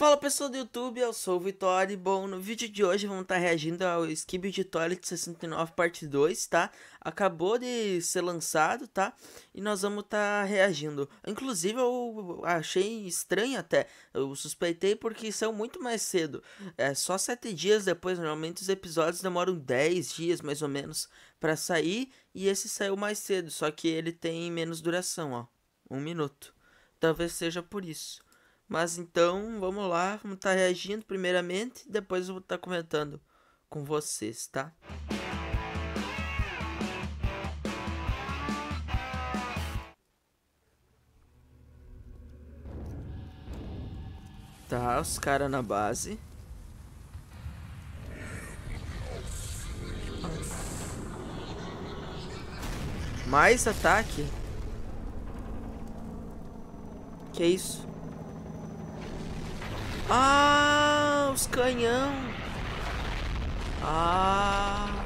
Fala pessoal do YouTube, eu sou o Vitória bom, no vídeo de hoje vamos estar tá reagindo ao Skib de Toilet 69 parte 2, tá? Acabou de ser lançado, tá? E nós vamos estar tá reagindo. Inclusive eu achei estranho até, eu suspeitei porque saiu muito mais cedo. É só 7 dias depois, normalmente os episódios demoram 10 dias mais ou menos para sair e esse saiu mais cedo, só que ele tem menos duração, ó, um minuto. Talvez seja por isso. Mas então, vamos lá, vamos estar tá reagindo primeiramente, depois eu vou estar tá comentando com vocês, tá? Tá, os caras na base. Mais ataque? Que isso? Ah, os canhão. Ah.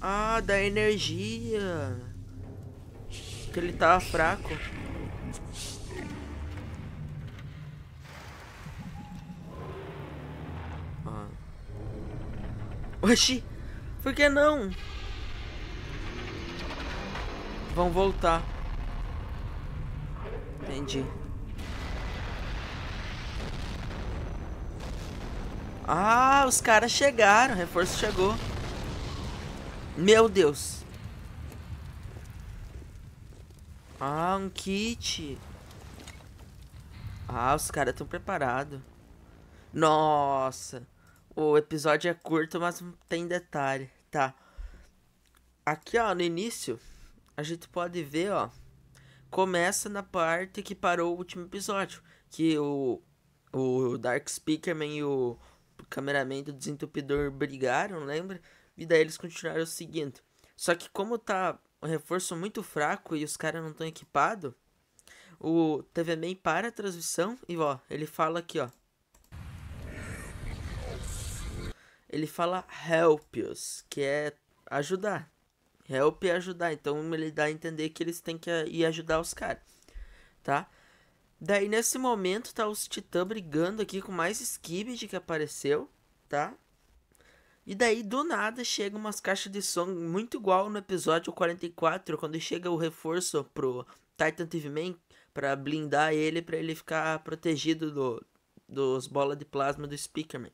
Ah, da energia. Que ele tava tá fraco. Ah. Oxi, por que não? Vão voltar grande. Ah, os caras chegaram. O reforço chegou. Meu Deus. Ah, um kit. Ah, os caras estão preparados. Nossa. O episódio é curto, mas tem detalhe. Tá. Aqui, ó, no início, a gente pode ver, ó começa na parte que parou o último episódio. Que o, o Dark Speakerman e o cameraman do desentupidor brigaram, lembra? E daí eles continuaram seguindo. Só que como tá um reforço muito fraco e os caras não estão equipados, o TV Man para a transmissão e ó, ele fala aqui, ó. Ele fala help us, que é ajudar help e ajudar. Então ele dá a entender que eles têm que eh, ir ajudar os caras, tá? Daí nesse momento tá os Titã brigando aqui com mais Skibid que apareceu, tá? E daí do nada chega umas caixas de som muito igual no episódio 44, quando chega o reforço pro Titan TV Man para blindar ele para ele ficar protegido do, dos bolas de plasma do Speakerman.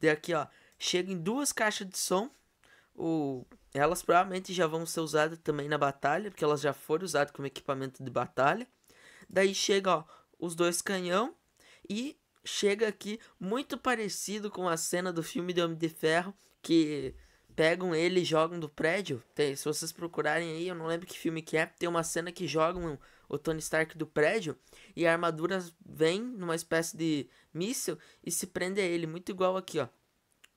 Daí aqui, ó, chega em duas caixas de som o elas provavelmente já vão ser usadas também na batalha, porque elas já foram usadas como equipamento de batalha. Daí chega, ó, os dois canhão e chega aqui muito parecido com a cena do filme de Homem de Ferro que pegam ele e jogam do prédio. Tem, se vocês procurarem aí, eu não lembro que filme que é, tem uma cena que jogam o Tony Stark do prédio e a armadura vem numa espécie de míssil e se prende a ele, muito igual aqui, ó.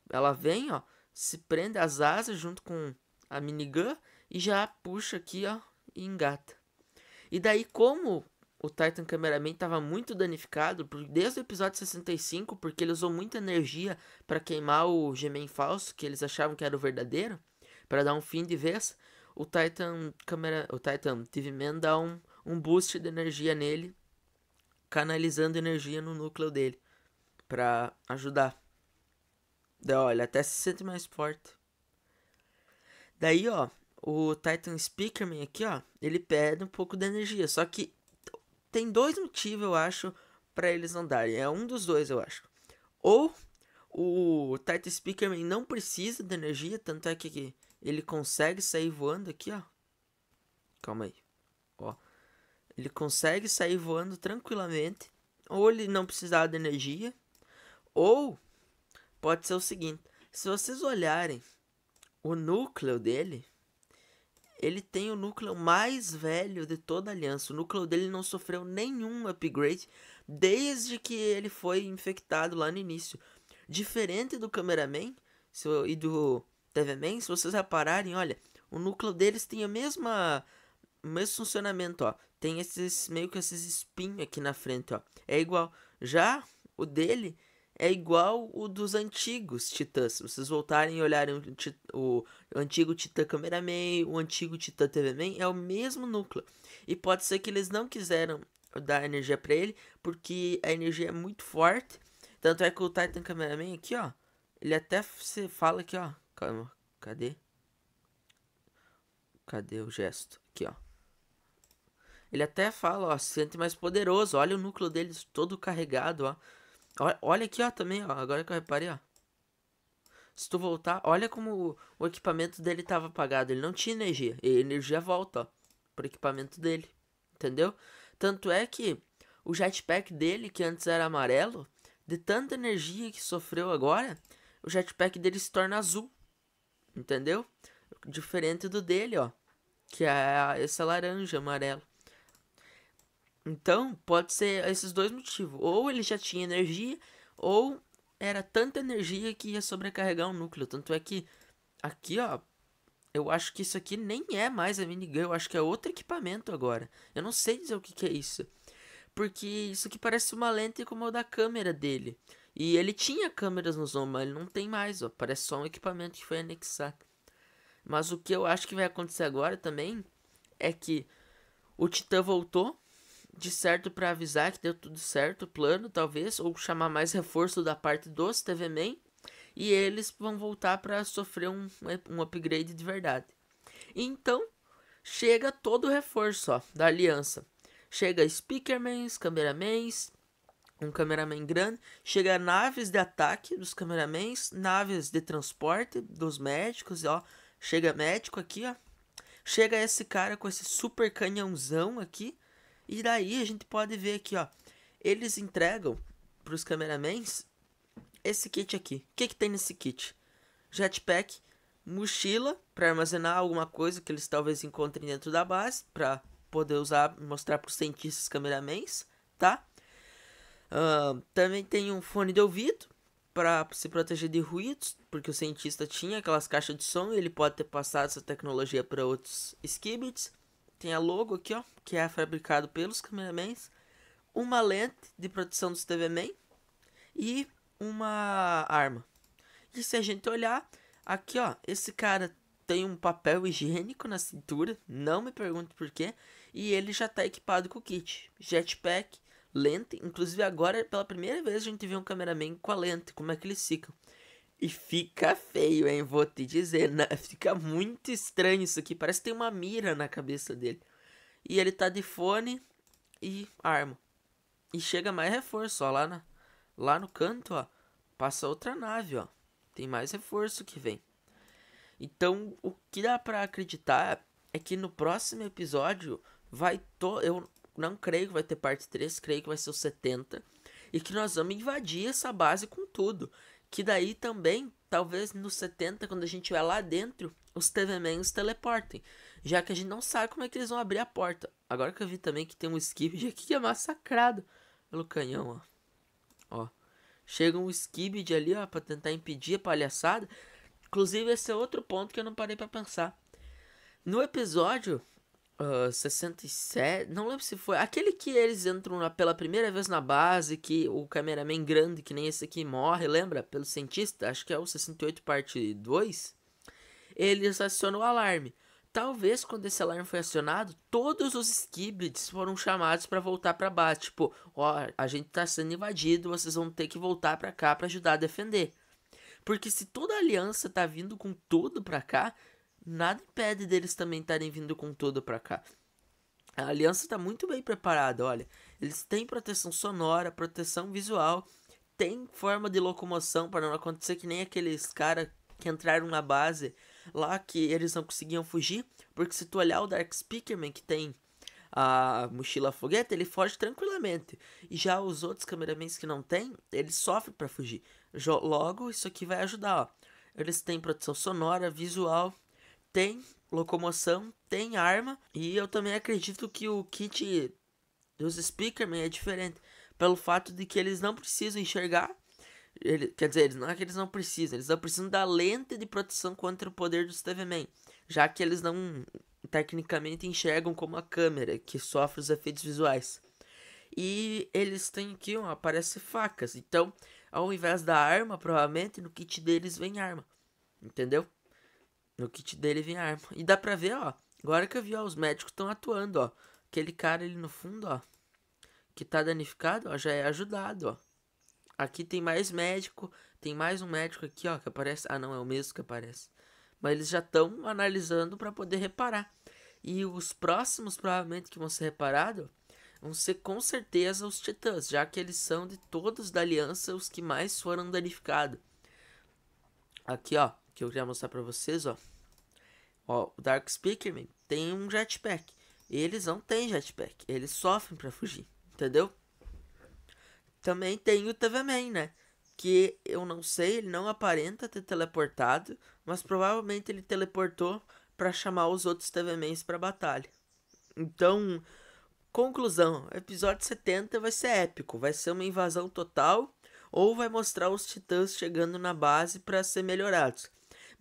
Ela vem, ó, se prende as asas junto com a minigun e já puxa aqui, ó, e engata. E daí, como o Titan Cameraman estava muito danificado desde o episódio 65, porque ele usou muita energia para queimar o g falso, que eles achavam que era o verdadeiro, para dar um fim de vez. O Titan Camera, o Titan TV Man dá um, um boost de energia nele, canalizando energia no núcleo dele para ajudar. olha, até se sente mais forte. Daí, ó, o Titan Speakerman aqui, ó, ele perde um pouco de energia. Só que tem dois motivos, eu acho, para eles não darem. É um dos dois, eu acho. Ou o Titan Speakerman não precisa de energia, tanto é que ele consegue sair voando aqui, ó. Calma aí. Ó. Ele consegue sair voando tranquilamente. Ou ele não precisar de energia. Ou pode ser o seguinte. Se vocês olharem o núcleo dele, ele tem o núcleo mais velho de toda a aliança. O núcleo dele não sofreu nenhum upgrade desde que ele foi infectado lá no início. Diferente do Cameraman se, e do TVman, se vocês repararem, olha, o núcleo deles tem a mesma o mesmo funcionamento, ó. Tem esses meio que esses espinhos aqui na frente, ó. É igual. Já o dele é igual o dos antigos Titãs. Se vocês voltarem e olharem o, o antigo Titã Cameraman, o antigo Titã TV Man, é o mesmo núcleo. E pode ser que eles não quiseram dar energia para ele, porque a energia é muito forte. Tanto é que o Titan Cameraman aqui, ó, ele até se fala aqui, ó, calma, cadê? Cadê o gesto? Aqui, ó. Ele até fala, ó, se sente mais poderoso. Olha o núcleo dele todo carregado, ó. Olha aqui, ó, também, ó. Agora que eu reparei, ó. Se tu voltar, olha como o equipamento dele tava apagado. Ele não tinha energia. E energia volta, ó. Pro equipamento dele. Entendeu? Tanto é que o jetpack dele, que antes era amarelo, de tanta energia que sofreu agora, o jetpack dele se torna azul. Entendeu? Diferente do dele, ó. Que é esse laranja amarelo. Então, pode ser esses dois motivos. Ou ele já tinha energia, ou era tanta energia que ia sobrecarregar o núcleo. Tanto é que aqui, ó, eu acho que isso aqui nem é mais a minigun, eu acho que é outro equipamento agora. Eu não sei dizer o que, que é isso. Porque isso aqui parece uma lente como a da câmera dele. E ele tinha câmeras no Zoma, mas ele não tem mais, ó. Parece só um equipamento que foi anexar. Mas o que eu acho que vai acontecer agora também é que o Titã voltou de certo para avisar que deu tudo certo o plano, talvez, ou chamar mais reforço da parte dos TV Man, e eles vão voltar para sofrer um, um upgrade de verdade. Então, chega todo o reforço ó, da aliança. Chega speakermans, cameramans, um cameraman grande, chega naves de ataque dos cameramans, naves de transporte dos médicos, ó, chega médico aqui, ó. Chega esse cara com esse super canhãozão aqui, e daí a gente pode ver aqui, ó. Eles entregam para os cameramans esse kit aqui. O que, que tem nesse kit? Jetpack, mochila para armazenar alguma coisa que eles talvez encontrem dentro da base para poder usar e mostrar para os cientistas cameramans, tá? Uh, também tem um fone de ouvido para se proteger de ruídos, porque o cientista tinha aquelas caixas de som e ele pode ter passado essa tecnologia para outros skibits. Tem a logo aqui, ó, que é fabricado pelos cameramans. Uma lente de proteção dos TV-Man e uma arma. E se a gente olhar, aqui ó, esse cara tem um papel higiênico na cintura, não me pergunte porquê, e ele já está equipado com o kit, jetpack, lente, inclusive agora pela primeira vez a gente vê um cameraman com a lente, como é que eles ficam. E fica feio, hein? Vou te dizer. Né? fica muito estranho isso aqui. Parece que tem uma mira na cabeça dele. E ele tá de fone e arma. E chega mais reforço, ó. Lá, na, lá no canto, ó. Passa outra nave, ó. Tem mais reforço que vem. Então, o que dá para acreditar é que no próximo episódio vai to... Eu não creio que vai ter parte 3, creio que vai ser o 70. E que nós vamos invadir essa base com tudo. Que daí também, talvez nos 70, quando a gente tiver lá dentro, os TV Man os teleportem. Já que a gente não sabe como é que eles vão abrir a porta. Agora que eu vi também que tem um Skibid aqui que é massacrado pelo canhão, ó. Ó. Chega um Skibid ali, ó, pra tentar impedir a palhaçada. Inclusive, esse é outro ponto que eu não parei para pensar. No episódio Uh, 67, não lembro se foi. Aquele que eles entram na, pela primeira vez na base, que o cameraman grande, que nem esse aqui, morre, lembra? Pelo cientista, acho que é o 68 parte 2. Eles acionam o alarme. Talvez quando esse alarme foi acionado, todos os skiblets foram chamados para voltar para base. Tipo, ó, a gente tá sendo invadido, vocês vão ter que voltar para cá para ajudar a defender. Porque se toda a aliança tá vindo com tudo para cá, nada impede deles também estarem vindo com tudo para cá. A aliança está muito bem preparada, olha. Eles têm proteção sonora, proteção visual, tem forma de locomoção para não acontecer que nem aqueles caras que entraram na base lá que eles não conseguiam fugir, porque se tu olhar o Dark Speakerman que tem a mochila foguete, ele foge tranquilamente. E já os outros cameramans que não tem, eles sofrem para fugir. Logo, isso aqui vai ajudar, ó. Eles têm proteção sonora, visual, tem locomoção, tem arma. E eu também acredito que o kit dos Speakerman é diferente. Pelo fato de que eles não precisam enxergar. Ele, quer dizer, eles não é que eles não precisam. Eles não precisam da lente de proteção contra o poder dos TV Man. Já que eles não tecnicamente enxergam como a câmera que sofre os efeitos visuais. E eles têm aqui, ó, aparece facas. Então, ao invés da arma, provavelmente no kit deles vem arma. Entendeu? No kit dele vem a arma. E dá pra ver, ó. Agora que eu vi, ó, os médicos estão atuando, ó. Aquele cara ali no fundo, ó. Que tá danificado, ó, já é ajudado, ó. Aqui tem mais médico. Tem mais um médico aqui, ó, que aparece. Ah, não, é o mesmo que aparece. Mas eles já estão analisando para poder reparar. E os próximos, provavelmente, que vão ser reparados vão ser com certeza os titãs, já que eles são de todos da aliança os que mais foram danificados. Aqui, ó que eu queria mostrar pra vocês, ó. Ó, o Dark Speakerman tem um jetpack. Eles não têm jetpack. Eles sofrem para fugir, entendeu? Também tem o TV Man, né? Que eu não sei, ele não aparenta ter teleportado, mas provavelmente ele teleportou para chamar os outros TV Mans pra batalha. Então, conclusão: episódio 70 vai ser épico, vai ser uma invasão total ou vai mostrar os titãs chegando na base para ser melhorados.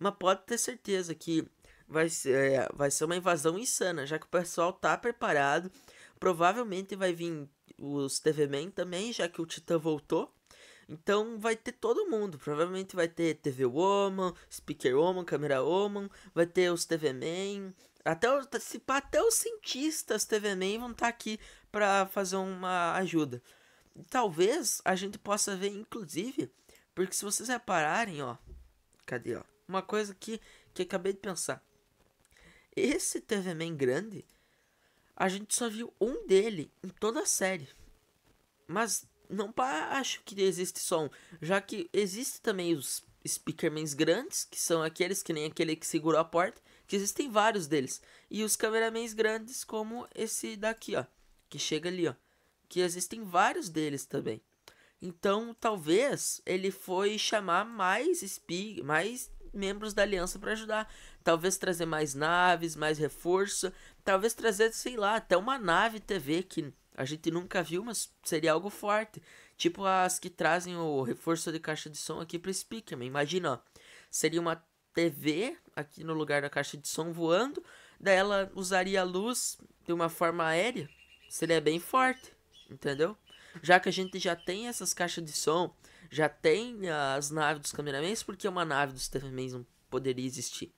Mas pode ter certeza que vai ser, é, vai ser uma invasão insana, já que o pessoal tá preparado. Provavelmente vai vir os TV Man também, já que o Titã voltou. Então vai ter todo mundo. Provavelmente vai ter TV Woman, Speaker Woman, Câmera Woman, vai ter os TV Man. Até, se, até os cientistas TV Man vão estar tá aqui para fazer uma ajuda. Talvez a gente possa ver, inclusive, porque se vocês repararem, ó. Cadê, ó? Uma coisa que, que acabei de pensar. Esse TV Man grande, a gente só viu um dele em toda a série. Mas não acho que existe só um, já que existe também os speakermans grandes, que são aqueles que nem aquele que segurou a porta, que existem vários deles, e os cameramans grandes como esse daqui, ó, que chega ali, ó, que existem vários deles também. Então, talvez ele foi chamar mais speak, mais membros da aliança para ajudar. Talvez trazer mais naves, mais reforço. Talvez trazer, sei lá, até uma nave TV que a gente nunca viu, mas seria algo forte. Tipo as que trazem o reforço de caixa de som aqui para Speakman. Imagina, ó, seria uma TV aqui no lugar da caixa de som voando. Daí ela usaria a luz de uma forma aérea. Seria bem forte, entendeu? Já que a gente já tem essas caixas de som já tem as naves dos cameramans, porque uma nave dos Stephens não poderia existir.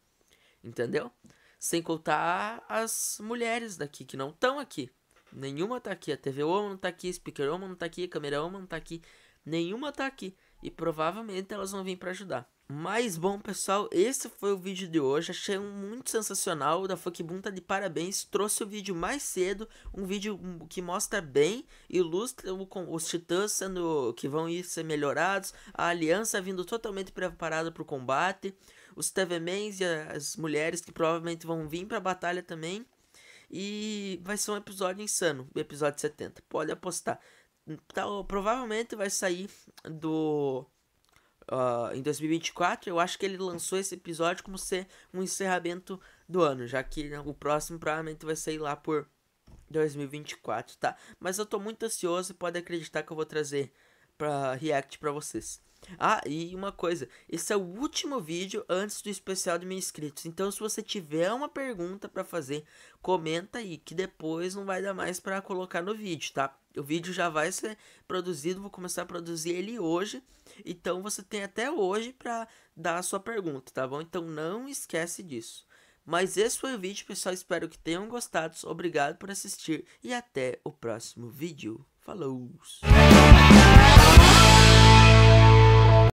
Entendeu? Sem contar as mulheres daqui que não estão aqui. Nenhuma tá aqui. A TV Woman não tá aqui, a Speaker Woman não tá aqui, a Câmera Woman não tá aqui. Nenhuma tá aqui. E provavelmente elas vão vir para ajudar. Mas bom, pessoal, esse foi o vídeo de hoje. Achei muito sensacional. O da Funkboom tá de parabéns. Trouxe o vídeo mais cedo, um vídeo que mostra bem, ilustra com, os titãs sendo que vão ir ser melhorados, a aliança vindo totalmente preparada para o combate, os TV Mans e as mulheres que provavelmente vão vir para a batalha também. E vai ser um episódio insano, o episódio 70. Pode apostar. Então, provavelmente vai sair do uh, em 2024, eu acho que ele lançou esse episódio como ser um encerramento do ano, já que né, o próximo provavelmente vai sair lá por 2024, tá? Mas eu tô muito ansioso e pode acreditar que eu vou trazer para React pra vocês. Ah, e uma coisa, esse é o último vídeo antes do especial de mil inscritos. Então, se você tiver uma pergunta para fazer, comenta aí que depois não vai dar mais para colocar no vídeo, tá? O vídeo já vai ser produzido, vou começar a produzir ele hoje. Então você tem até hoje para dar a sua pergunta, tá bom? Então não esquece disso. Mas esse foi o vídeo, pessoal. Espero que tenham gostado. Obrigado por assistir e até o próximo vídeo. Falou!